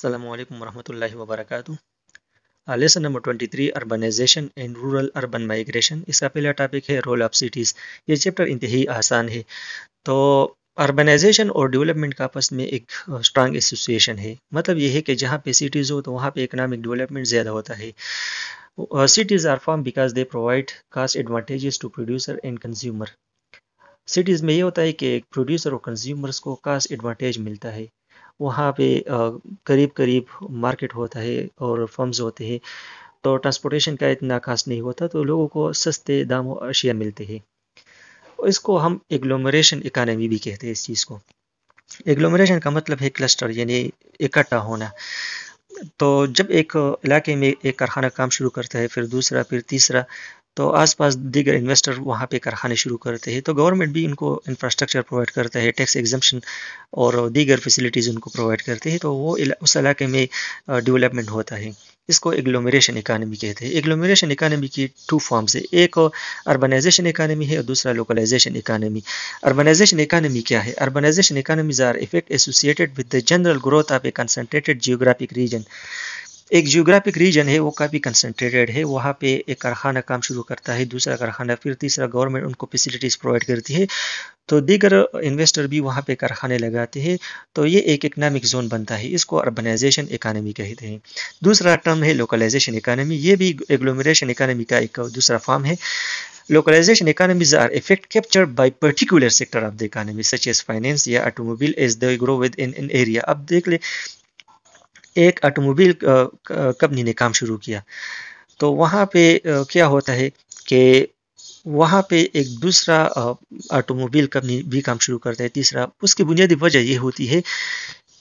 alaikum warahmatullahi wabarakatuh. Uh, lesson number 23 urbanisation and rural urban migration इसका पहला topic है role of cities ये chapter इंतहाई आसान है तो अर्बनाइजेशन और डेवलपमेंट का आपस में एक स्ट्रांग uh, एसोसिएशन है मतलब ये है कि जहाँ पे सिटीज़ हो तो वहाँ पे इकनॉमिक डेवलपमेंट ज़्यादा होता है cities are form because they provide cost advantages to producer and consumer cities में ये होता है कि प्रोड्यूसर और कंज्यूमर्स को कास्ट एडवांटेज मिलता है वहाँ पे करीब करीब मार्केट होता है और फर्म्स होते हैं तो ट्रांसपोर्टेशन का इतना खास नहीं होता तो लोगों को सस्ते दाम अशिया मिलते हैं इसको हम एग्लोमरेशन इकानमी भी कहते हैं इस चीज़ को एग्लोमरेशन का मतलब है क्लस्टर यानी इकट्ठा होना तो जब एक इलाके में एक कारखाना काम शुरू करता है फिर दूसरा फिर तीसरा तो आसपास दीगर इन्वेस्टर वहाँ पे कारखाने शुरू करते हैं तो गवर्नमेंट भी उनको इंफ्रास्ट्रक्चर प्रोवाइड करता है टैक्स एग्जम्पन और दीगर फैसिलिटीज़ उनको प्रोवाइड करते हैं तो वो उस इलाके में डेवलपमेंट होता है इसको एग्लोमरेशन इकानमी कहते हैं एग्लोमरेशन इकानमी की टू फॉर्म्स है एक अर्बनाइजेशन इकानमी है और दूसरा लोकलाइजेशन इकानमी अर्बनाइजेशन इकानमी क्या है urbanisation economies are effect associated with the general growth of a concentrated geographic region एक जियोग्राफिक रीजन है वो काफ़ी कंसनट्रेटेड है वहाँ पे एक कारखाना काम शुरू करता है दूसरा कारखाना फिर तीसरा गवर्नमेंट उनको फैसिलिटीज़ प्रोवाइड करती है तो दीगर इन्वेस्टर भी वहाँ पे कारखाने लगाते हैं तो ये एक इकनॉमिक जोन बनता है इसको अर्बनाइजेशन इकानमी कहते हैं दूसरा टर्म है लोकलाइजेशन इकानमी ये भी एग्लोमेशन इकानमी का एक दूसरा फॉर्म है localisation economies are effect capture by particular sector of the economy such as finance या as the grow within an area अब देख ले एक ऑटोमोबाइल कंपनी ने काम शुरू किया तो वहाँ पे क्या होता है कि वहाँ पे एक दूसरा ऑटोमोबाइल कंपनी भी काम शुरू करता है तीसरा उसकी बुनियादी वजह यह होती है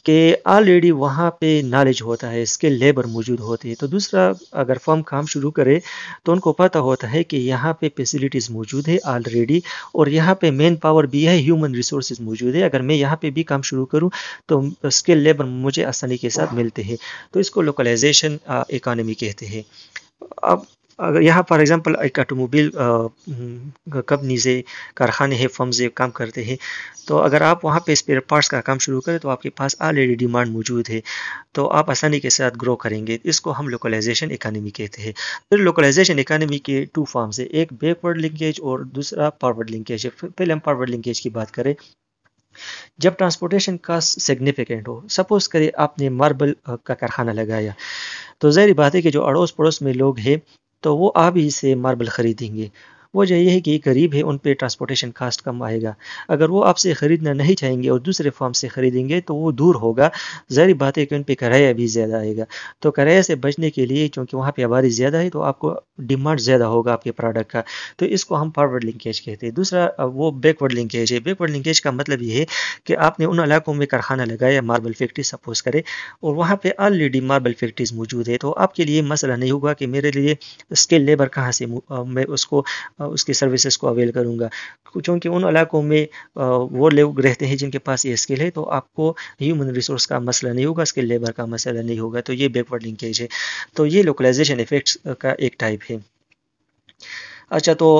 कि ऑलरेडी वहाँ पे नॉलेज होता है स्किल लेबर मौजूद होती है तो दूसरा अगर फर्म काम शुरू करे तो उनको पता होता है कि यहाँ पे फैसिलिटीज़ मौजूद है ऑलरेडी और यहाँ पे मेन पावर भी है ह्यूमन रिसोर्स मौजूद है अगर मैं यहाँ पे भी काम शुरू करूँ तो स्किल लेबर मुझे आसानी के साथ मिलते हैं तो इसको लोकलाइजेशन इकानमी कहते हैं अब अगर यहाँ फॉर एग्जांपल एक ऑटोमोबाइल कंपनी से कारखाने हैं फर्म से काम करते हैं तो अगर आप वहाँ पे स्पेयर पार्ट्स का काम शुरू करें तो आपके पास ऑलरेडी डिमांड मौजूद है तो आप आसानी के साथ ग्रो करेंगे इसको हम लोकलाइजेशन इकानमी कहते हैं फिर लोकलाइजेशन इकानमी के टू फॉर्म्स है एक बैकवर्ड लिंकेज और दूसरा फॉरवर्ड लिंकेज है पहले हम फॉरवर्ड लिंकेज की बात करें जब ट्रांसपोर्टेशन का सिग्निफिकेंट हो सपोज करें आपने मार्बल का कारखाना लगाया तो जहरी बात है कि जो अड़ोस पड़ोस में लोग हैं तो वो आप ही से मार्बल ख़रीदेंगे वजह यह है कि गरीब है उन पर ट्रांसपोर्टेशन कास्ट कम आएगा अगर वो आपसे ख़रीदना नहीं चाहेंगे और दूसरे फॉर्म से ख़रीदेंगे तो वो दूर होगा जहरी बात है कि उन पर किराया भी ज़्यादा आएगा तो किराया से बचने के लिए चूँकि वहाँ पर आबादी ज़्यादा है तो आपको डिमांड ज़्यादा होगा आपके प्रोडक्ट का तो इसको हम फॉरवर्ड लिंकेज कहते हैं दूसरा वो बैकवर्ड लिंकेज है बैकवर्ड लिंकेज का मतलब ये है कि आपने उन इलाकों में कारखाना लगाया मार्बल फैक्ट्री सपोज करें और वहाँ पर ऑलरेडी मार्बल फैक्ट्रीज मौजूद है तो आपके लिए मसला नहीं होगा कि मेरे लिए स्किल लेबर कहाँ से मैं उसको उसकी सर्विसेज को अवेल करूँगा क्योंकि उन इलाकों में वो लोग रहते हैं जिनके पास ये स्किल है तो आपको ह्यूमन रिसोर्स का मसला नहीं होगा स्किल लेबर का मसला नहीं होगा तो ये बैकवर्ड लिंकेज है तो ये लोकलाइजेशन इफेक्ट्स का एक टाइप है अच्छा तो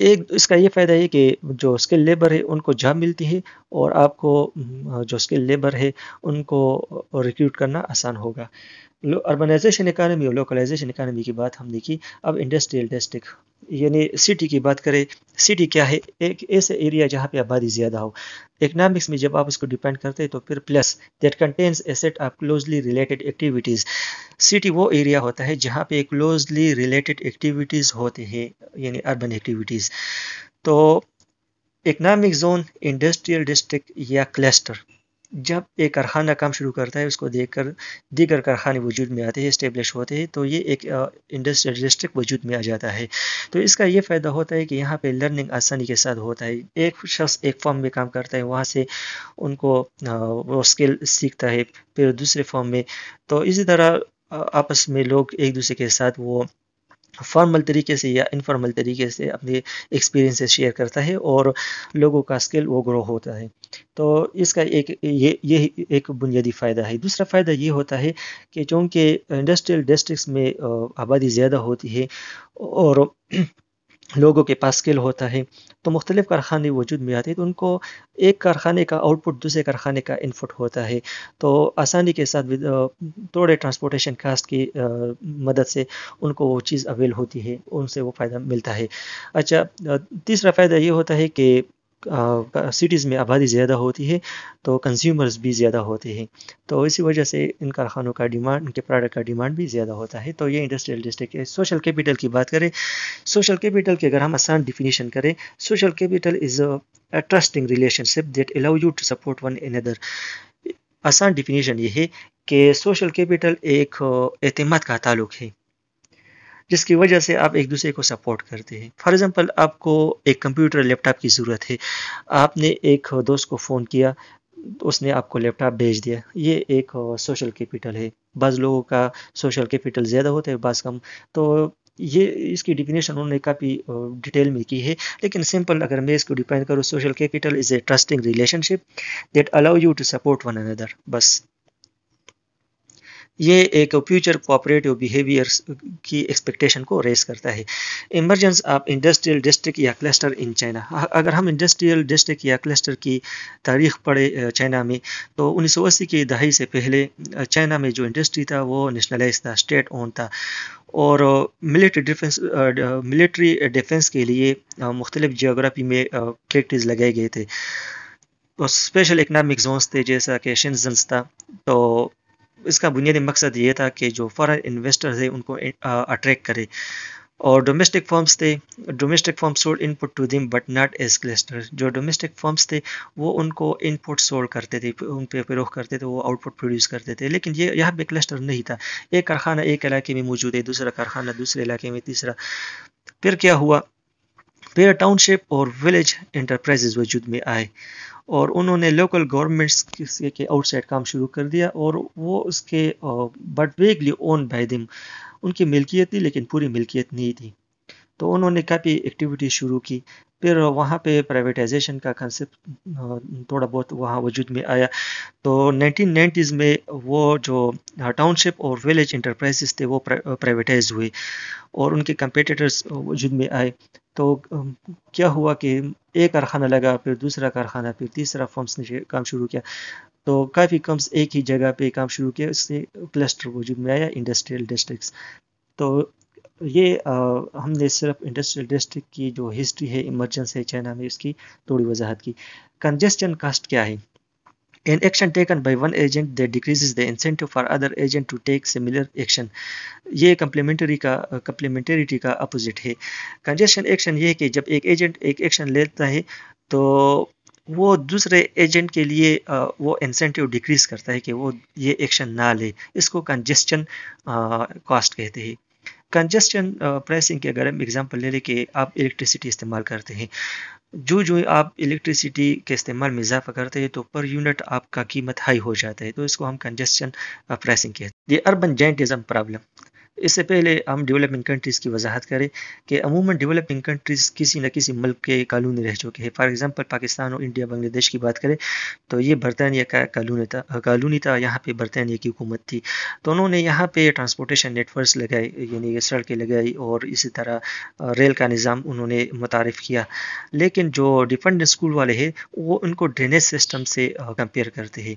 एक इसका ये फ़ायदा है कि जो स्किल लेबर है उनको जॉब मिलती है और आपको जो स्किल लेबर है उनको रिक्रूट करना आसान होगा अर्बनाइजेशन इकानमी और लोकलाइजेशन इकानमी की बात हम देखी अब इंडस्ट्रियल डिस्ट्रिक्ट यानी सिटी की बात करें सिटी क्या है एक ऐसे एरिया जहाँ पे आबादी ज़्यादा हो इकनॉमिक्स में जब आप इसको डिपेंड करते हैं तो फिर plus that contains a set of closely related activities city वो एरिया होता है जहाँ पे क्लोजली रिलेटेड एक्टिविटीज़ होते हैं यानी अर्बन एक्टिविटीज़ तो इकनॉमिक जोन इंडस्ट्रियल डिस्ट्रिक्ट या क्लस्टर जब एक कारखाना काम शुरू करता है उसको देख कर दीगर कारखाने वजूद में आते हैं इस्टेब्लिश होते हैं तो ये एक इंडस्ट्रियल डिस्ट्रिक्ट वजूद में आ जाता है तो इसका ये फ़ायदा होता है कि यहाँ पे लर्निंग आसानी के साथ होता है एक शख्स एक फॉर्म में काम करता है वहाँ से उनको वो स्किल सीखता है फिर दूसरे फॉर्म में तो इसी तरह आपस में लोग एक दूसरे के साथ वो फॉर्मल तरीके से या इनफॉर्मल तरीके से अपने एक्सपीरियंसेस शेयर करता है और लोगों का स्किल वो ग्रो होता है तो इसका एक ये ये एक बुनियादी फ़ायदा है दूसरा फ़ायदा ये होता है कि चूँकि इंडस्ट्रियल डिस्ट्रिक्स में आबादी ज़्यादा होती है और लोगों के पास स्किल होता है तो मुख्तलिफ़ कारखाने वजूद में आते हैं तो उनको एक कारखाने का आउटपुट दूसरे कारखाने का इनपुट होता है तो आसानी के साथ थोड़े ट्रांसपोर्टेशन कास्ट की मदद से उनको वो चीज़ अवेल होती है उनसे वो फ़ायदा मिलता है अच्छा तीसरा फ़ायदा ये होता है कि सिटीज़ में आबादी ज़्यादा होती है तो कंज्यूमर्स भी ज़्यादा होते हैं तो इसी वजह से इन कारखानों का डिमांड इनके प्रोडक्ट का डिमांड भी ज़्यादा होता है तो ये इंडस्ट्रियल डिस्ट्रिक्ट है सोशल कैपिटल की बात करें सोशल कैपिटल की अगर हम आसान डिफिनीशन करें social capital is a trusting relationship that allow you to support one in other आसान डिफिनीशन ये है कि सोशल कैपिटल एक अतमाद का ताल्लुक है जिसकी वजह से आप एक दूसरे को सपोर्ट करते हैं फॉर एग्ज़ाम्पल आपको एक कंप्यूटर लैपटॉप की ज़रूरत है आपने एक दोस्त को फ़ोन किया उसने आपको लैपटॉप भेज दिया ये एक सोशल कैपिटल है बाज़ लोगों का सोशल कैपिटल ज़्यादा होता है बाज़ कम तो ये इसकी डिफिनेशन उन्होंने काफ़ी डिटेल में की है लेकिन सिंपल अगर मैं इसको डिफाइन करूँ social capital is a trusting relationship that allow you to support one another बस ये एक फ्यूचर कोऑपरेटिव बिहेवियर्स की एक्सपेक्टेशन को रेस करता है इमरजेंस ऑफ इंडस्ट्रियल डिस्ट्रिक्ट या क्लस्टर इन चाइना अगर हम इंडस्ट्रियल डिस्ट्रिक्ट या क्लस्टर की तारीख पढ़े चाइना में तो उन्नीस की दहाई से पहले चाइना में जो इंडस्ट्री था वो नेशनलाइज था स्टेट ओन था और मिलिट्री डिफेंस मिलिट्री डिफेंस के लिए मुख्तलिफ जियोग्राफी में फैक्ट्रीज लगाए गए थे तो स्पेशल इकनॉमिक जोन्स थे जैसा कि शिनजन्स था तो इसका बुनियादी मकसद ये था कि जो फॉरेन इन्वेस्टर्स है उनको अट्रैक्ट करे और डोमेस्टिक फॉर्म्स थे domestic form sold input to them but not as cluster जो डोमेस्टिक फॉर्म्स थे वो उनको इनपुट सोल्ड करते थे उन पर फिर करते थे वो आउटपुट प्रोड्यूस करते थे लेकिन ये यहाँ पे क्लस्टर नहीं था एक कारखाना एक इलाके में मौजूद है दूसरा कारखाना दूसरे इलाके में तीसरा फिर क्या हुआ फिर टाउनशिप और विलेज इंटरप्राइजेज वजूद में आए और उन्होंने लोकल गवर्नमेंट्स के आउटसाइड काम शुरू कर दिया और वो उसके बट वेगली ओन बाय दिम उनकी मिल्कियत थी लेकिन पूरी मिल्कियत नहीं थी तो उन्होंने काफ़ी एक्टिविटी शुरू की फिर वहाँ पे प्राइवेटाइजेशन का कंसेप्ट थोड़ा बहुत वहाँ वजूद में आया तो 1990s में वो जो टाउनशिप और विलेज इंटरप्राइजेस थे वो प्राइवेटाइज हुए और उनके कंपेटिटर्स वजूद में आए तो क्या हुआ कि एक कारखाना लगा फिर दूसरा कारखाना फिर तीसरा फर्म्स ने काम शुरू किया तो काफ़ी कम एक ही जगह पे काम शुरू किया उससे क्लस्टर वजूद में आया इंडस्ट्रियल डिस्ट्रिक्स तो ये आ, हमने सिर्फ इंडस्ट्रियल डिस्ट्रिक्ट की जो हिस्ट्री है इमरजेंसी है चाइना में इसकी थोड़ी वजाहत की कंजेस्टन कास्ट क्या है an action taken by one agent they decrease the incentive for other agent to take similar action ये कम्प्लीमेंटरी का कम्प्लीमेंटरिटी का अपोजिट है कंजेस्टन एक्शन ये है कि जब एक एजेंट एक एक्शन लेता है तो वो दूसरे एजेंट के लिए वो इंसेंटिव डिक्रीज करता है कि वो ये एक्शन ना ले इसको कंजेस्टन कॉस्ट कहते हैं कंजस्टन प्राइसिंग uh, की अगर हम एग्जाम्पल ले लें कि आप इलेक्ट्रिसिटी इस्तेमाल करते हैं जो जो आप इलेक्ट्रिसिटी के इस्तेमाल में इजाफा करते हैं तो पर यूनिट आपका कीमत हाई हो जाता है तो इसको हम कंजेस्टन प्राइसिंग uh, कहते हैं ये अर्बन जेंटिज्म प्रॉब्लम इससे पहले हम डेवलपिंग कंट्रीज़ की वजाहत करें कि अमूमन डेवलपिंग कंट्रीज़ किसी न किसी मुल्क के कानूनी रह चुके हैं फॉर एग्ज़ाम्पल पाकिस्तान और इंडिया बांग्लादेश की बात करें तो ये बरतानिया का कानून था कानूनी था यहाँ पर बरतानिया की हुकूमत थी तो उन्होंने यहाँ पर ट्रांसपोर्टेशन नेटवर्क लगाए यानी सड़कें लगाई और इसी तरह रेल का निज़ाम उन्होंने मुतारफ़ किया लेकिन जो डिफरेंट स्कूल वाले हैं वो उनको ड्रेनेज सिस्टम से कंपेयर करते हैं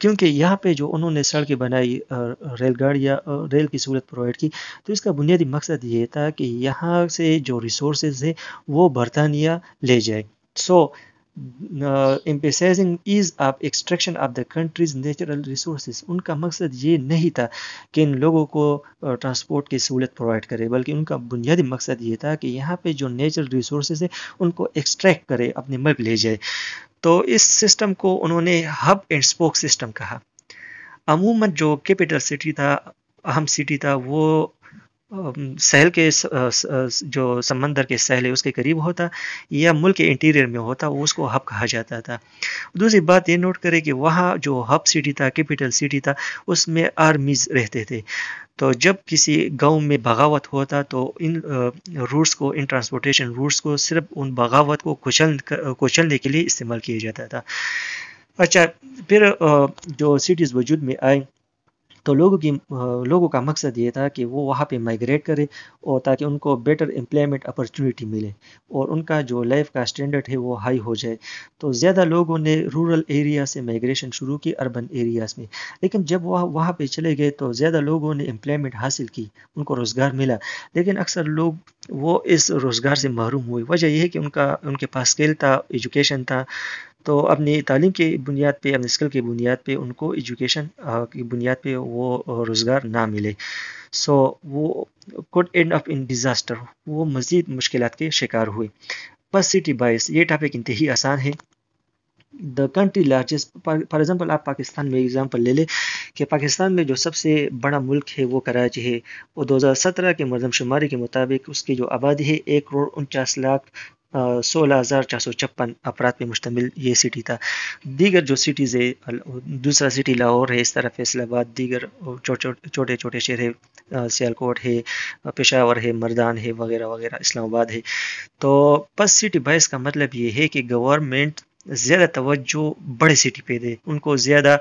क्योंकि यहाँ पे जो उन्होंने सड़कें बनाई रेलगाड़ी या रेल की सहूलत प्रोवाइड की तो इसका बुनियादी मकसद ये था कि यहाँ से जो रिसोर्सेज है वो बरतानिया ले जाए so so, emphasising is ease extraction of the countries natural natural उनका मकसद ये नहीं था कि इन लोगों को ट्रांसपोर्ट की सहूलत प्रोवाइड करे बल्कि उनका बुनियादी मकसद ये था कि यहाँ पे जो नेचुरल रिसोर्सेज है उनको एक्सट्रैक्ट करे अपने मल्क ले जाए तो इस सिस्टम को उन्होंने हब एंड स्पोक सिस्टम कहा अमूमन जो कैपिटल सिटी था अहम सिटी था वो सहल के जो समंदर के सहल है उसके करीब होता या मुल्क के इंटीरियर में होता उसको हब कहा जाता था दूसरी बात ये नोट करें कि वहाँ जो हब सिटी था कैपिटल सिटी था उसमें आर्मीज रहते थे तो जब किसी गांव में बगावत होता तो इन रूट्स को इन ट्रांसपोर्टेशन रूट्स को सिर्फ उन बगावत को कुचल कुचलने के लिए इस्तेमाल किया जाता था अच्छा फिर जो सिटीज़ वजूद में आए तो लोगों की लोगों का मकसद ये था कि वो वहाँ पे माइग्रेट करें और ताकि उनको बेटर एम्प्लॉयमेंट अपॉर्चुनिटी मिले और उनका जो लाइफ का स्टैंडर्ड है वो हाई हो जाए तो ज़्यादा लोगों ने रूरल एरिया से माइग्रेशन शुरू की अर्बन एरियाज़ में लेकिन जब वह वहाँ पर चले गए तो ज़्यादा लोगों ने एम्प्लॉयमेंट हासिल की उनको रोज़गार मिला लेकिन अक्सर लोग वो इस रोज़गार से महरूम हुए वजह यह है कि उनका उनके पास स्किल था एजुकेशन था तो अपनी तालीम की बुनियाद पे अपनी स्किल की बुनियाद पे उनको एजुकेशन की बुनियाद पे वो रोज़गार ना मिले सो वो could end up in disaster वो मज़ीद मुश्किल के शिकार हुए बस सिटी बाइस ये टॉपिक इंतही आसान है the country largest for example आप पाकिस्तान में एग्ज़ाम्पल ले लें कि पाकिस्तान में जो सबसे बड़ा मुल्क है वो कराची है वो 2017 के मरदमशुमारी के मुताबिक उसकी जो आबादी है एक करोड़ उनचास लाख सोलह हज़ार चार सौ छप्पन मुश्तमिल ये सिटी था दीगर जो सिटीज़ है दूसरा सिटी लाहौर है इस तरह फैसलाबाद दीगर छोटे छोटे शहर है सियालकोट है पेशावर है मर्दान है वगैरह वगैरह इस्लामाबाद है तो पस सिटी बाइस का मतलब ये है कि गवर्नमेंट ज़्यादा तवज्जो बड़े सिटी पे दे उनको ज़्यादा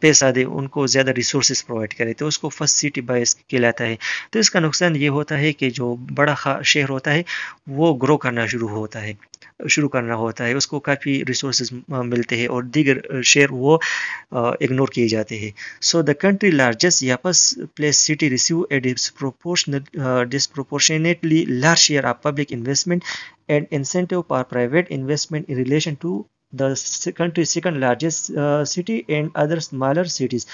पैसा दे उनको ज़्यादा रिसोर्स प्रोवाइड करे तो उसको फर्स्ट सिटी बायस कहलाता है तो इसका नुकसान ये होता है कि जो बड़ा शहर होता है वो ग्रो करना शुरू होता है शुरू करना होता है उसको काफ़ी रिसोर्स मिलते हैं और दीगर शेयर वो इग्नोर किए जाते हैं सो द कंट्री लार्जेस्ट यापस place city receive a disproportional disproportionately large share of public investment and incentive for private investment in relation to the country second largest city and other smaller cities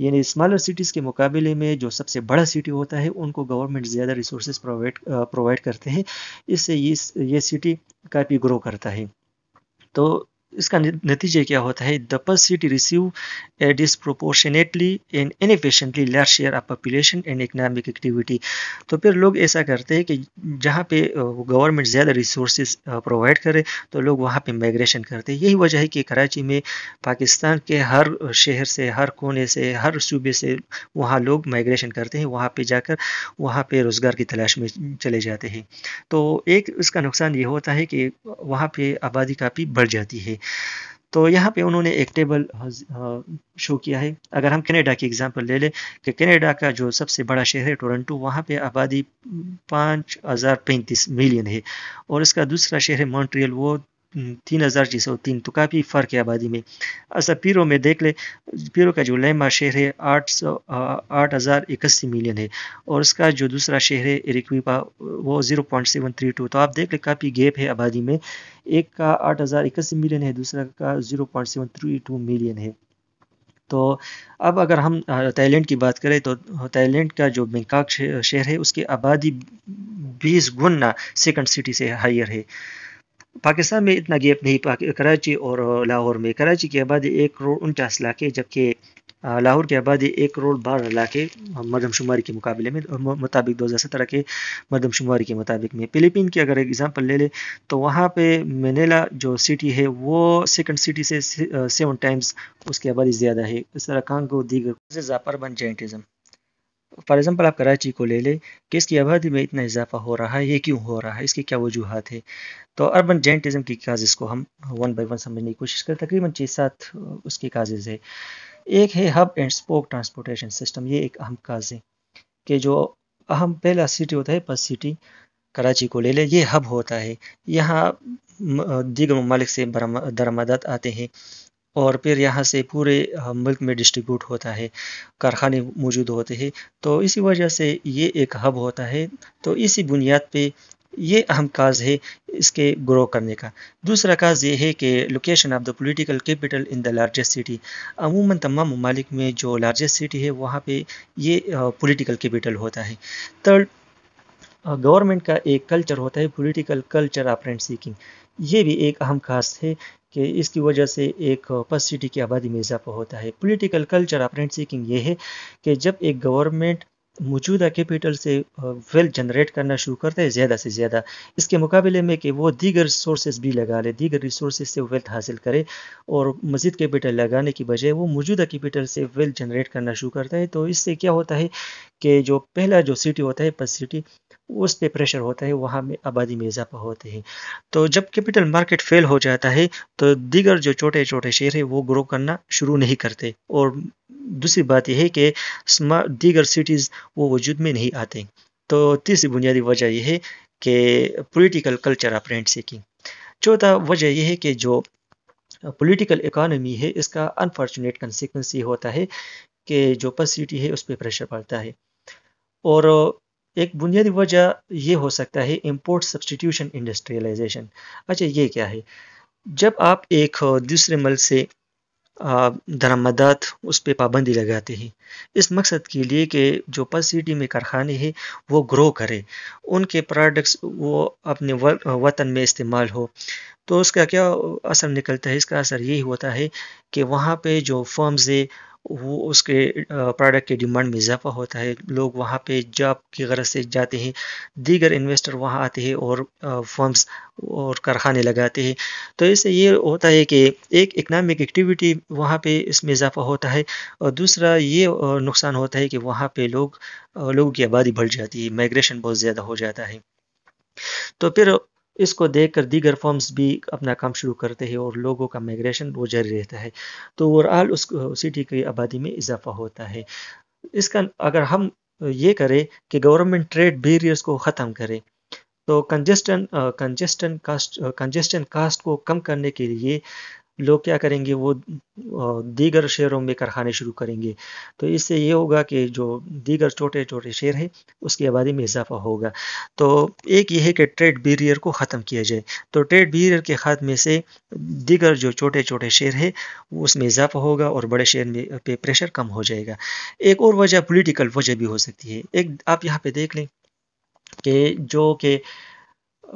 यानी smaller cities के मुकाबले में जो सबसे बड़ा city होता है उनको गवर्नमेंट ज़्यादा रिसोर्स प्रोवाइड प्रोवाइड करते हैं इससे ये ये सिटी काफ़ी ग्रो करता है तो इसका नतीजे क्या होता है द पर city receive a disproportionately and inefficiently large share of population and economic activity तो फिर लोग ऐसा करते हैं कि जहाँ पे गवर्नमेंट ज़्यादा रिसोर्स प्रोवाइड करे तो लोग वहाँ पे माइग्रेशन करते हैं यही वजह है कि कराची में पाकिस्तान के हर शहर से हर कोने से हर सूबे से वहाँ लोग माइग्रेशन करते हैं वहाँ पर जाकर वहाँ पर रोज़गार की तलाश में चले जाते हैं तो एक इसका नुकसान ये होता है कि वहाँ पर आबादी काफ़ी बढ़ जाती है तो यहाँ पे उन्होंने एक टेबल शो हाँ, हाँ, किया है अगर हम कनाडा की एग्जांपल ले लें कि कनाडा का जो सबसे बड़ा शहर है टोरंटो वहाँ पे आबादी पाँच हज़ार पैंतीस मिलियन है और इसका दूसरा शहर है मॉन्ट्रियल वो तीन हज़ार छः सौ तीन तो काफ़ी फ़र्क है आबादी में अच्छा पीरो में देख ले पीरो का जो लैमा शहर है आठ सौ आठ हज़ार इक्यासी मिलियन है और उसका जो दूसरा शहर है एरिक्विपा वो zero point seven three two तो आप देख ले काफ़ी गैप है आबादी में एक का आठ हज़ार इक्यासी मिलियन है दूसरा का zero point seven three two million है तो अब अगर हम थाईलैंड की बात करें तो थाईलैंड का जो बैंकॉक शहर है उसकी आबादी बीस गुना सेकंड सिटी से हायर है पाकिस्तान में इतना गैप नहीं कराची और लाहौर में कराची की आबादी एक करोड़ उनचास लाख है जबकि लाहौर की आबादी एक करोड़ बारह लाख है मरदमशुमारी के मुकाबले में और मुताबिक दो हज़ार सत्रह के मरदमशुमारी के मुताबिक में फिलिपिन की अगर एग्ज़ाम्पल ले लें तो वहाँ पे मेनेला जो सिटी है वो सेकंड सिटी से सेवन टाइम्स उसकी आबादी ज़्यादा है इस तरह कांगो दीगर जापर बन जाइंटिज़म फॉर एग्ज़ाम्पल आप कराची को ले लें कि इसकी आबादी में इतना इजाफा हो रहा है ये क्यों हो रहा है इसकी क्या वजूहत है तो अर्बन जेंटिज़म की काजिज़ को हम वन बाई वन समझने की कोशिश करें तकरीबन छः सात उसके काजिज़ है एक है hub and spoke transportation system ये एक अहम काज है कि जो अहम पहला सिटी होता है पस सिटी कराची को ले लें ये हब होता है यहाँ दीगर ममालिक से दरामदात आते हैं और फिर यहाँ से पूरे मुल्क में डिस्ट्रीब्यूट होता है कारखाने मौजूद होते हैं तो इसी वजह से ये एक हब होता है तो इसी बुनियाद पे ये अहम काज है इसके ग्रो करने का दूसरा काज ये है कि location of the political capital in the largest city अमूमन तमाम ममालिक में जो लार्जेस्ट सिटी है वहाँ पे ये पॉलिटिकल कैपिटल होता है थर्ड गवर्नमेंट का एक कल्चर होता है political culture of rent seeking ये भी एक अहम खास है कि इसकी वजह से एक सिटी की आबादी में इजाफा होता है पॉलिटिकल कल्चर आप रेंट सीकिंग ये है कि जब एक गवर्नमेंट मौजूदा कैपिटल से वेल्थ जनरेट करना शुरू करते हैं ज़्यादा से ज़्यादा इसके मुकाबले में कि वो दीगर सोर्सेज भी लगा ले दीगर रिसोर्सेज से वेल्थ हासिल करे और मजीद कैपिटल लगाने की बजाय वो मौजूदा कैपिटल से वेल्थ जनरेट करना शुरू करता है तो इससे क्या होता है कि जो पहला जो सिटी होता है पस सिटी उस पे प्रेशर होता है वहाँ में आबादी में इजाफा होते हैं तो जब कैपिटल मार्केट फेल हो जाता है तो दीगर जो छोटे छोटे शेयर है वो ग्रो करना शुरू नहीं करते और दूसरी बात यह है कि दीगर सिटीज़ वो वजूद में नहीं आते तो तीसरी बुनियादी वजह यह है कि political culture of rent seeking चौथा वजह यह है कि जो पोलिटिकल इकानमी है इसका अनफॉर्चुनेट कंसिक्वेंस ये होता है कि जो पर्सिटी है उस पर प्रेशर पड़ता है और एक बुनियादी वजह ये हो सकता है इम्पोर्ट सब्सटीट्यूशन इंडस्ट्रियलाइजेशन अच्छा ये क्या है जब आप एक दूसरे मल से दरामदात उस पर पाबंदी लगाते हैं इस मकसद के लिए कि जो पल सिटी में कारखाने हैं वो ग्रो करें उनके प्रोडक्ट्स वो अपने वतन में इस्तेमाल हो तो उसका क्या असर निकलता है इसका असर यही होता है कि वहाँ पे जो फर्म्स है वो उसके प्रोडक्ट की डिमांड में इजाफा होता है लोग वहाँ पे जॉब की गरज से जाते हैं दीगर इन्वेस्टर वहाँ आते हैं और फर्म्स और कारखाने लगाते हैं तो इससे ये होता है कि एक इकनॉमिक एक्टिविटी वहाँ पे इसमें इजाफा होता है और दूसरा ये नुकसान होता है कि वहाँ पे लोग लोगों की आबादी बढ़ जाती है माइग्रेशन बहुत ज़्यादा हो जाता है तो फिर इसको देख कर दीगर फॉर्म्स भी अपना काम शुरू करते हैं और लोगों का माइग्रेशन वो जारी रहता है तो ओवरऑल उस सिटी की आबादी में इजाफा होता है इसका अगर हम ये करें कि गवर्नमेंट ट्रेड बेरियर्स को ख़त्म करें तो कंजेस्टन कंजेस्टन कास्ट कंजेस्टन कास्ट को कम करने के लिए लोग क्या करेंगे वो दीगर शेयरों में कारखाने शुरू करेंगे तो इससे ये होगा कि जो दीगर छोटे छोटे शेयर है उसकी आबादी में इजाफा होगा तो एक ये है कि ट्रेड बैरियर को ख़त्म किया जाए तो ट्रेड बैरियर के खात्मे से दीगर जो छोटे छोटे शेयर है उसमें इजाफा होगा और बड़े शेयर में पे प्रेशर कम हो जाएगा एक और वजह पोलिटिकल वजह भी हो सकती है एक आप यहाँ पर देख लें कि जो कि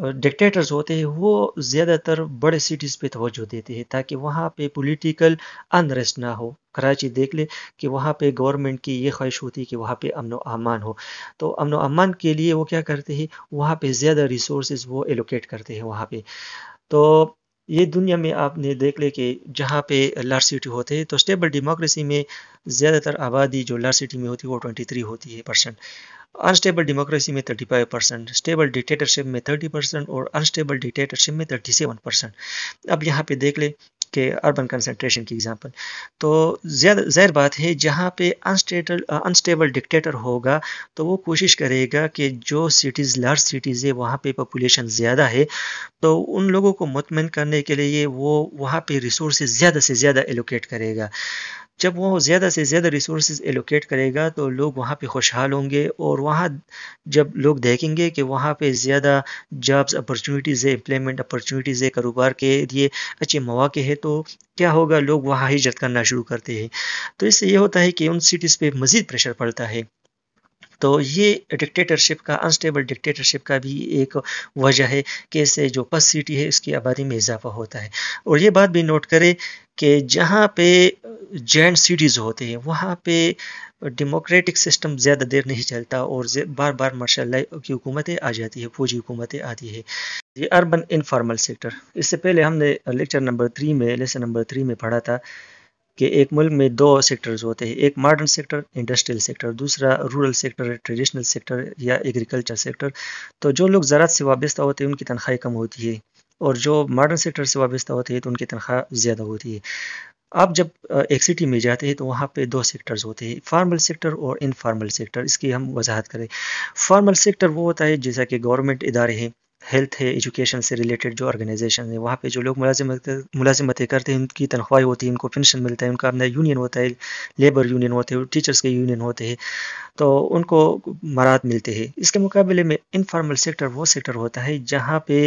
डिक्टेटर्स होते हैं वो ज़्यादातर बड़े सिटीज़ पे तोज्जो देते हैं ताकि वहाँ पे पॉलिटिकल अनरेस्ट ना हो कराची देख ले कि वहाँ पे गवर्नमेंट की ये ख्वाहिश होती है कि वहाँ पे अमन अमान हो तो अमन अमान के लिए वो क्या करते हैं वहाँ पे ज़्यादा रिसोर्स वो एलोकेट करते हैं वहाँ पे तो ये दुनिया में आपने देख ले कि जहाँ पे लार्ज सिटी होते हैं तो स्टेबल डेमोक्रेसी में ज़्यादातर आबादी जो लार्ज सिटी में होती है वो थ्री होती है परसेंट अनस्टेबल डेमोक्रेसी में 35 परसेंट स्टेबल डिक्टेटरशिप में 30 परसेंट और अनस्टेबल डिक्टेटरशिप में 37 परसेंट अब यहाँ पे देख ले के अर्बन कंसनट्रेशन की एग्जांपल तो जहर बात है जहाँ पे अनस्टेटल अनस्टेबल डिक्टेटर होगा तो वो कोशिश करेगा कि जो सिटीज़ लार्ज सिटीज़ है वहाँ पे पॉपुलेशन ज़्यादा है तो उन लोगों को मुतमिन करने के लिए वो वहाँ पे रिसोर्स ज़्यादा से ज़्यादा एलोकेट करेगा जब वो ज़्यादा से ज़्यादा रिसोर्स एलोकेट करेगा तो लोग वहाँ पे खुशहाल होंगे और वहाँ जब लोग देखेंगे कि वहाँ पे ज़्यादा जॉब्स अपॉर्चुनिटीज़ है एम्प्लॉयमेंट अपॉर्चुनिटीज़ है कारोबार के लिए अच्छे मौाक़े हैं तो क्या होगा लोग वहाँ हिजरत करना शुरू करते हैं तो इससे ये होता है कि उन सिटीज़ पर मज़ीद प्रेशर पड़ता है तो ये डिक्टेटरशिप का अनस्टेबल डिक्टेटरशिप का भी एक वजह है कि इससे जो पस सिटी है इसकी आबादी में इजाफा होता है और ये बात भी नोट करें कि जहाँ पे जैंट सिटीज़ होते हैं वहाँ पे डेमोक्रेटिक सिस्टम ज़्यादा देर नहीं चलता और बार बार मार्शल की हुकूमतें आ जाती है फौजी हुकूमतें आती है ये अर्बन इनफॉर्मल सेक्टर इससे पहले हमने लेक्चर नंबर थ्री में लेसन नंबर थ्री में पढ़ा था कि एक मुल्क में दो सेक्टर्स होते हैं एक मॉडर्न सेक्टर इंडस्ट्रियल सेक्टर दूसरा रूरल सेक्टर ट्रेडिशनल सेक्टर या एग्रीकल्चर सेक्टर तो जो लोग ज़रात से वाबस्ता होते हैं उनकी तनख्वाही कम होती है और जो मॉडर्न सेक्टर से वाबस्ता होते हैं तो उनकी तनख्वाह ज़्यादा होती है आप जब एक सिटी में जाते हैं तो वहाँ पे दो सेक्टर्स होते हैं फार्मल सेक्टर और इनफार्मल सेक्टर इसकी हम वजाहत करें फार्मल सेक्टर वो होता है जैसा कि गवर्नमेंट इदारे हैं हेल्थ है एजुकेशन से रिलेटेड जो ऑर्गेनाइजेशन है वहाँ पे जो लोग मुलाजिमत मुलाजिमतें करते हैं उनकी तनख्वाही होती है उनको पेंशन मिलता है उनका अपना यूनियन होता है लेबर यूनियन होते हैं टीचर्स के यूनियन होते हैं तो उनको मराहत मिलते हैं इसके मुकाबले में इनफॉर्मल सेक्टर वो सेक्टर होता है जहाँ पे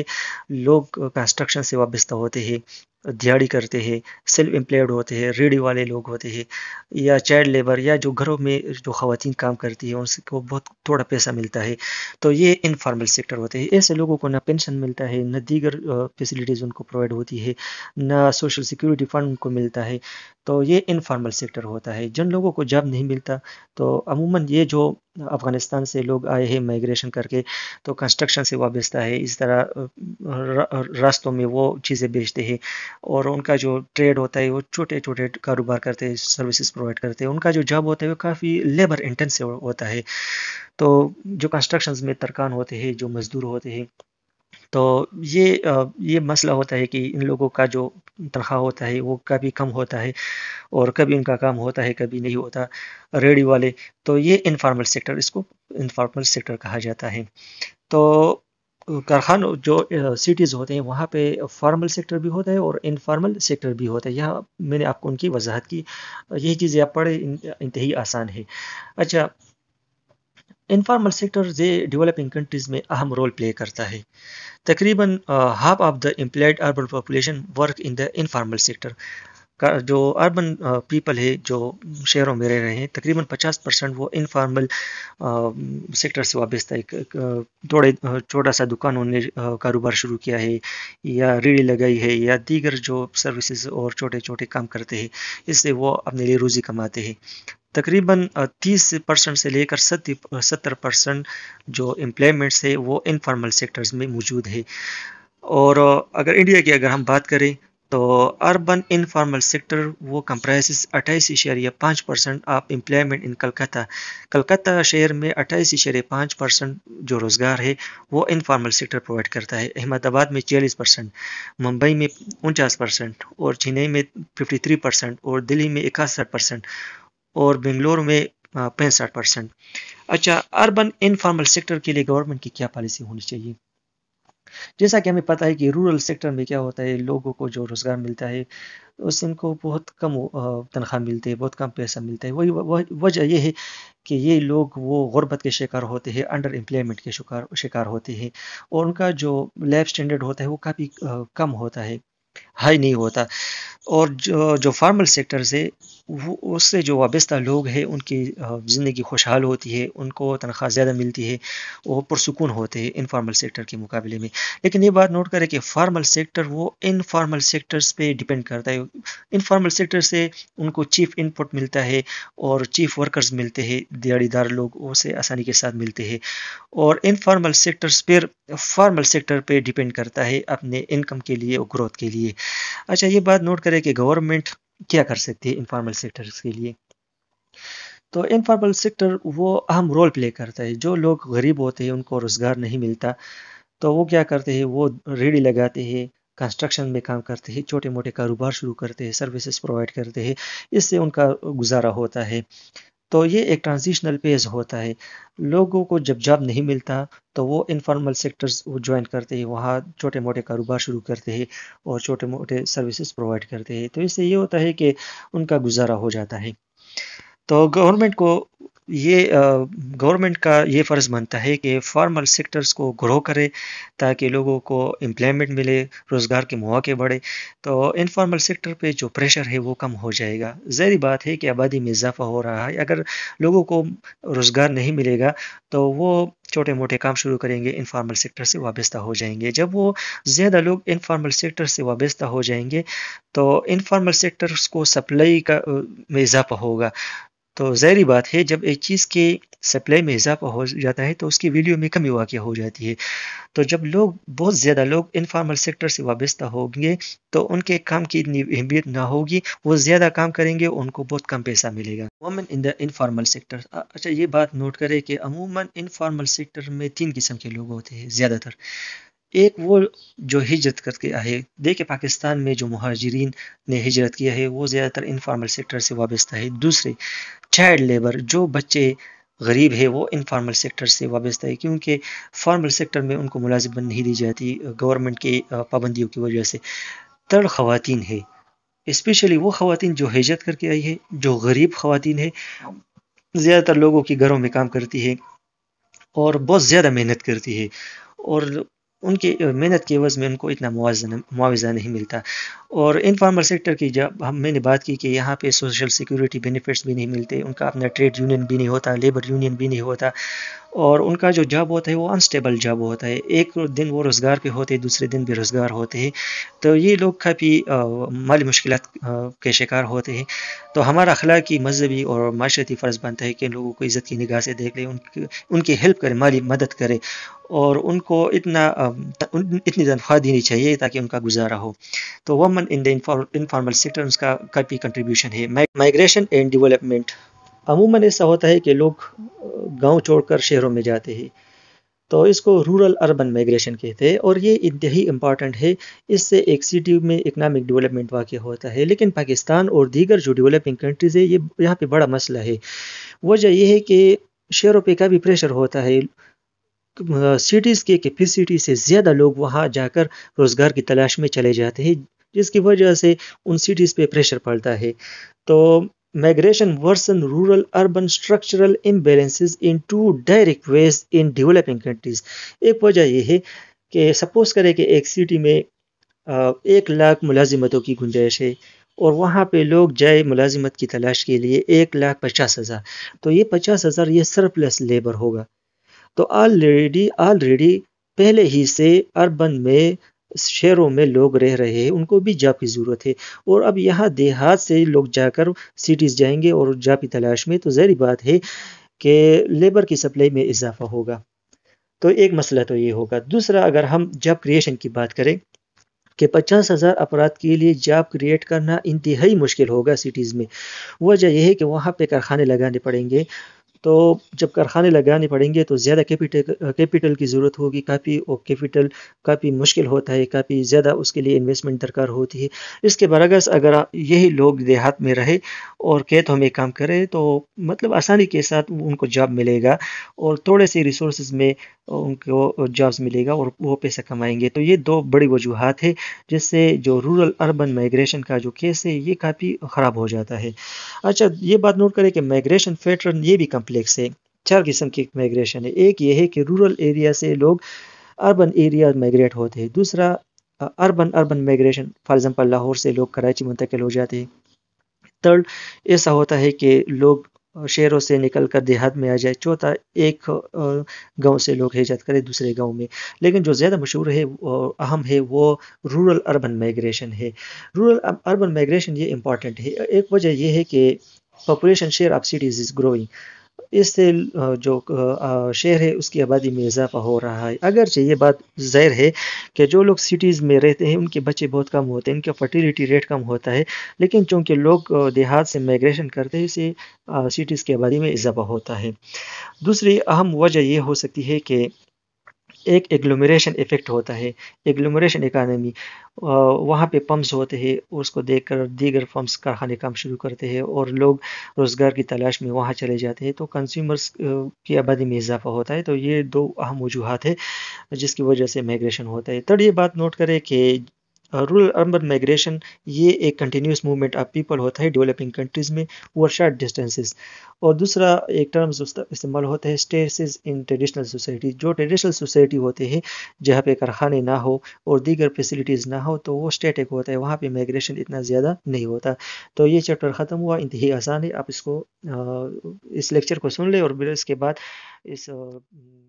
लोग कंस्ट्रक्शन से वाबस्ता होते हैं दिहाड़ी करते हैं सेल्फ एम्प्लॉयड होते हैं रेडी वाले लोग होते हैं या चाइल्ड लेबर या जो घरों में जो खातन काम करती है उनको बहुत थोड़ा पैसा मिलता है तो ये इनफॉर्मल सेक्टर होते हैं ऐसे लोगों को ना पेंशन मिलता है ना दीगर फैसिलिटीज़ उनको प्रोवाइड होती है ना सोशल सिक्योरिटी फंड उनको मिलता है तो ये इनफॉर्मल सेक्टर होता है जिन लोगों को जॉब नहीं मिलता तो अमूमन ये जो अफ़गानिस्तान से लोग आए हैं माइग्रेशन करके तो कंस्ट्रक्शन से वाबस्ता है इस तरह रास्तों में वो चीज़ें बेचते हैं और उनका जो ट्रेड होता है वो छोटे छोटे कारोबार करते हैं सर्विसेज प्रोवाइड करते हैं उनका जो जॉब होता है वो काफ़ी लेबर इंटेंसिव होता है तो जो कंस्ट्रक्शन में तरकान होते हैं जो मज़दूर होते हैं तो ये ये मसला होता है कि इन लोगों का जो तनख्वाह होता है वो कभी कम होता है और कभी इनका काम होता है कभी नहीं होता रेडियो वाले तो ये इनफॉर्मल सेक्टर इसको इनफॉर्मल सेक्टर कहा जाता है तो कारखान जो सिटीज़ होते हैं वहाँ पे फॉर्मल सेक्टर भी होता है और इनफॉर्मल सेक्टर भी होता है यह मैंने आपको उनकी वजाहत की यही चीज़ें आप पढ़े इंतही आसान है अच्छा इनफॉर्मल सेक्टर जे डेवलपिंग कंट्रीज़ में अहम रोल प्ले करता है तकरीबन half of the employed urban population work in the informal sector का जो अर्बन पीपल है जो शहरों में रह रहे हैं तकरीबन 50 परसेंट वो इनफॉर्मल सेक्टर से वाबस्ता है थोड़े छोटा सा दुकान उन्होंने कारोबार शुरू किया है या रेड़ी लगाई है या दीगर जो सर्विसेज और छोटे छोटे काम करते हैं इससे वो अपने लिए रोज़ी कमाते हैं तकरीबन 30 परसेंट से लेकर सत्तर परसेंट जो एम्प्लॉयमेंट्स है वो इनफॉर्मल सेक्टर्स में मौजूद है और अगर इंडिया की अगर हम बात करें तो अर्बन इनफॉर्मल सेक्टर वो कंप्राइज अट्ठाईस इशारिया पाँच percent of employment in Calcutta Calcutta शहर में अट्ठाईस इशारिया पाँच परसेंट जो रोज़गार है वो इनफॉर्मल सेक्टर प्रोवाइड करता है अहमदाबाद में चालीस परसेंट मुंबई में उनचास परसेंट और चेन्नई में फिफ्टी थ्री परसेंट और दिल्ली में इकसठ परसेंट और बेंगलोर में पैंसठ परसेंट अच्छा अर्बन इनफॉर्मल सेक्टर के लिए गवर्नमेंट की क्या पॉलिसी होनी चाहिए जैसा कि हमें पता है कि रूरल सेक्टर में क्या होता है लोगों को जो रोज़गार मिलता है उस इनको बहुत कम तनख्वाह मिलती है बहुत कम पैसा मिलता है वही वजह यह है कि ये लोग वो गुर्बत के शिकार होते हैं अंडर एम्प्लॉयमेंट के शिकार शिकार होते हैं और उनका जो लाइफ स्टैंडर्ड होता है वो काफ़ी कम होता है हाई नहीं होता और जो जो फार्मल सेक्टर से वो उससे जो वाबस्ता लोग हैं उनकी ज़िंदगी खुशहाल होती है उनको तनख्वाह ज़्यादा मिलती है और पुरसकून होते हैं इनफॉर्मल सेक्टर के मुकाबले में लेकिन ये बात नोट करें कि फार्मल सेक्टर वो इनफॉर्मल सेक्टर्स पे डिपेंड करता है इनफॉर्मल सेक्टर से उनको चीफ इनपुट मिलता है और चीफ वर्कर्स मिलते हैं दिहाड़ीदार लोग उसे आसानी के साथ मिलते हैं और इनफॉर्मल सेक्टर्स पर फार्मल सेक्टर पर डिपेंड करता है अपने इनकम के लिए और ग्रोथ के लिए अच्छा ये बात नोट करें कि गवर्नमेंट क्या कर सकती है इनफॉर्मल सेक्टर के लिए तो इनफॉर्मल सेक्टर वो अहम रोल प्ले करता है जो लोग गरीब होते हैं उनको रोज़गार नहीं मिलता तो वो क्या करते हैं वो रेडी लगाते हैं कंस्ट्रक्शन में काम करते हैं छोटे मोटे कारोबार शुरू करते हैं सर्विसेज प्रोवाइड करते हैं इससे उनका गुजारा होता है तो ये एक ट्रांजिशनल फेज होता है लोगों को जब जॉब नहीं मिलता तो वो इनफॉर्मल सेक्टर्स वो ज्वाइन करते हैं वहाँ छोटे मोटे कारोबार शुरू करते हैं और छोटे मोटे सर्विसेज प्रोवाइड करते हैं तो इससे ये होता है कि उनका गुजारा हो जाता है तो गवर्नमेंट को ये गवर्नमेंट का ये फ़र्ज़ बनता है कि फॉर्मल सेक्टर्स को ग्रो करे ताकि लोगों को एम्प्लॉयमेंट मिले रोज़गार के मौके बढ़े तो इनफॉर्मल सेक्टर पे जो प्रेशर है वो कम हो जाएगा ज़हरी बात है कि आबादी में इजाफा हो रहा है अगर लोगों को रोज़गार नहीं मिलेगा तो वो छोटे मोटे काम शुरू करेंगे इनफॉर्मल सेक्टर से वाबस्ता हो जाएंगे जब वो ज़्यादा लोग इनफॉर्मल सेक्टर से वाबस्ता हो जाएंगे तो इनफॉर्मल सेक्टर्स को सप्लाई का में इजाफा होगा तो जहरी बात है जब एक चीज़ के सप्लाई में इजाफा हो जाता है तो उसकी वैल्यू में कमी वाक़ हो जाती है तो जब लोग बहुत ज़्यादा लोग इनफॉर्मल सेक्टर से वाबस्ता होंगे तो उनके काम की इतनी अहमियत ना होगी वो ज़्यादा काम करेंगे उनको बहुत कम पैसा मिलेगा वमन इन द इनफॉर्मल सेक्टर अच्छा ये बात नोट करें कि अमूमन इनफॉर्मल सेक्टर में तीन किस्म के लोग होते हैं ज़्यादातर एक वो जो हिजरत करके है देखे पाकिस्तान में जो महाजरीन ने हिजरत किया है वो ज़्यादातर इनफॉर्मल सेक्टर से वाबस्ता है दूसरे चाइल्ड लेबर जो बच्चे गरीब है वो इनफॉर्मल सेक्टर से वाबस्ता है क्योंकि फॉर्मल सेक्टर में उनको मुलाजमत नहीं दी जाती गवर्नमेंट के पाबंदियों की वजह से तड़ ख़वान है इस्पेशली वो खातन जो हिजरत करके आई है जो गरीब ख़वान है ज़्यादातर लोगों के घरों में काम करती है और बहुत ज़्यादा मेहनत करती है और उनकी मेहनत के एवज़ में उनको इतना मुआवजा नहीं मिलता और इनफॉर्मल सेक्टर की जब हम मैंने बात की कि यहाँ पे सोशल सिक्योरिटी बेनिफिट्स भी नहीं मिलते उनका अपना ट्रेड यूनियन भी नहीं होता लेबर यूनियन भी नहीं होता और उनका जो जॉब होता है वो अनस्टेबल जॉब होता है एक दिन वो रोज़गार पे होते हैं दूसरे दिन बेरोज़गार होते हैं तो ये लोग काफ़ी माली मुश्किल के शिकार होते हैं तो हमारा अखला की मजहबी और माशरती फ़र्ज़ बनता है कि लोगों को इज़्ज़त की निगाह से देख लें उनकी उनकी हेल्प करें माली मदद करें और उनको इतना इतनी तनख्वाह देनी चाहिए ताकि उनका गुजारा हो तो वमन इन द इनफॉर्मल सेक्टर उसका काफ़ी कंट्रीब्यूशन है माइग्रेशन एंड डेवलपमेंट अमूमन ऐसा होता है कि लोग गांव छोड़कर शहरों में जाते हैं तो इसको रूरल अर्बन माइग्रेशन कहते हैं और ये इंतहाई इम्पॉर्टेंट है इससे एक सिटी में इकनॉमिक डेवलपमेंट वाक़ होता है लेकिन पाकिस्तान और दीगर जो डेवलपिंग कंट्रीज़ है ये यहाँ पे बड़ा मसला है वजह यह है कि शहरों पे काफ़ी प्रेशर होता है सिटीज़ के कैपेसिटी से ज़्यादा लोग वहाँ जाकर रोज़गार की तलाश में चले जाते हैं जिसकी वजह से उन सिटीज़ पे प्रेशर पड़ता है तो migration version rural urban structural imbalances in to direct wage in developing countries एक वजह यह है कि सपोज करें कि एक सिटी में एक लाख मुलाजिमतों की गुंजाइश है और वहाँ पे लोग जाए मुलाजिमत की तलाश के लिए एक लाख पचास हज़ार तो ये पचास हज़ार ये सरप्लस लेबर होगा तो ऑलरेडी ऑलरेडी पहले ही से अर्बन में शहरों में लोग रह रहे हैं उनको भी जॉब की ज़रूरत है और अब यहाँ देहात से लोग जाकर सिटीज़ जाएंगे और जॉब की तलाश में तो जहरी बात है कि लेबर की सप्लाई में इजाफा होगा तो एक मसला तो ये होगा दूसरा अगर हम जॉब क्रिएशन की बात करें कि पचास हज़ार अपराध के लिए जॉब क्रिएट करना इंतहाई मुश्किल होगा सिटीज़ में वजह यह है कि वहाँ पे कारखाने लगाने पड़ेंगे तो जब कारखाने लगाने पड़ेंगे तो ज़्यादा कैपिटल कैपिटल की ज़रूरत होगी काफ़ी और कैपिटल काफ़ी मुश्किल होता है काफ़ी ज़्यादा उसके लिए इन्वेस्टमेंट दरकार होती है इसके बरगस अगर यही लोग देहात में रहे और खेतों में काम करें तो मतलब आसानी के साथ उनको जॉब मिलेगा और थोड़े से रिसोर्स में उनको जॉब्स मिलेगा और वो पैसा कमाएंगे तो ये दो बड़ी वजूहत है जिससे जो रूरल अर्बन माइग्रेशन का जो केस है ये काफ़ी ख़राब हो जाता है अच्छा ये बात नोट करें कि माइग्रेशन पैटर्न ये भी कम्प्लीट लेक से चार किस्म की माइग्रेशन है एक ये है कि रूरल एरिया से लोग अर्बन एरिया माइग्रेट होते हैं दूसरा urban urban migration for example Lahore से लोग कराची मुंतकिल हो जाते हैं थर्ड ऐसा होता है कि लोग शहरों से निकल कर देहात में आ जाए चौथा एक गांव से लोग हिजरत करें दूसरे गांव में लेकिन जो ज़्यादा मशहूर है अहम है वो रूरल अर्बन माइग्रेशन है रूरल अर्बन माइग्रेशन ये इंपॉर्टेंट है एक वजह यह है कि population share of cities is growing इससे जो शहर है उसकी आबादी में इजाफा हो रहा है अगरचे ये बात ज़ाहिर है कि जो लोग सिटीज़ में रहते हैं उनके बच्चे बहुत कम होते हैं उनका फर्टिलिटी रेट कम होता है लेकिन चूँकि लोग देहात से माइग्रेशन करते हैं इसे सिटीज़ की आबादी में इजाफा होता है दूसरी अहम वजह यह हो सकती है कि एक एग्लोमरेशन इफेक्ट होता है एग्लोमरेशन इकानमी वहाँ पे पम्प्स होते हैं उसको देख कर दीगर पम्प्स कारखाने काम शुरू करते हैं और लोग रोज़गार की तलाश में वहाँ चले जाते हैं तो कंज्यूमर्स की आबादी में इजाफा होता है तो ये दो अहम वजूहत है जिसकी वजह से माइग्रेशन होता है थर्ड ये बात नोट करें कि रूरल अर्बन माइग्रेशन ये एक कंटिन्यूस मूवमेंट ऑफ पीपल होता है डेवलपिंग कंट्रीज़ में ओवर शार्ट डिस्टेंसेज और दूसरा एक टर्म्स इस्तेमाल होता है स्टेसिस इन ट्रेडिशनल सोसाइटी जो ट्रेडिशनल सोसाइटी होते हैं जहाँ पे कारखाने ना हो और दीगर फैसिलिटीज़ ना हो तो वो स्टेट एक होता है वहाँ पर माइग्रेशन इतना ज़्यादा नहीं होता तो ये चैप्टर ख़त्म हुआ ही आसान है आप इसको uh, इस लेक्चर को सुन लें और इसके बाद इस uh,